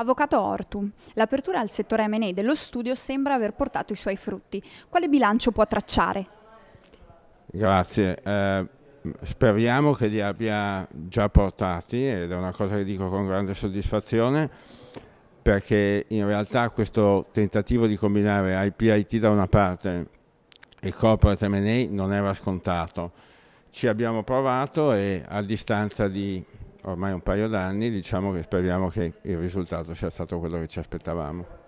Avvocato Ortu, l'apertura al settore M&A dello studio sembra aver portato i suoi frutti. Quale bilancio può tracciare? Grazie. Eh, speriamo che li abbia già portati ed è una cosa che dico con grande soddisfazione perché in realtà questo tentativo di combinare IPIT da una parte e corporate M&A non era scontato. Ci abbiamo provato e a distanza di ormai un paio d'anni, diciamo che speriamo che il risultato sia stato quello che ci aspettavamo.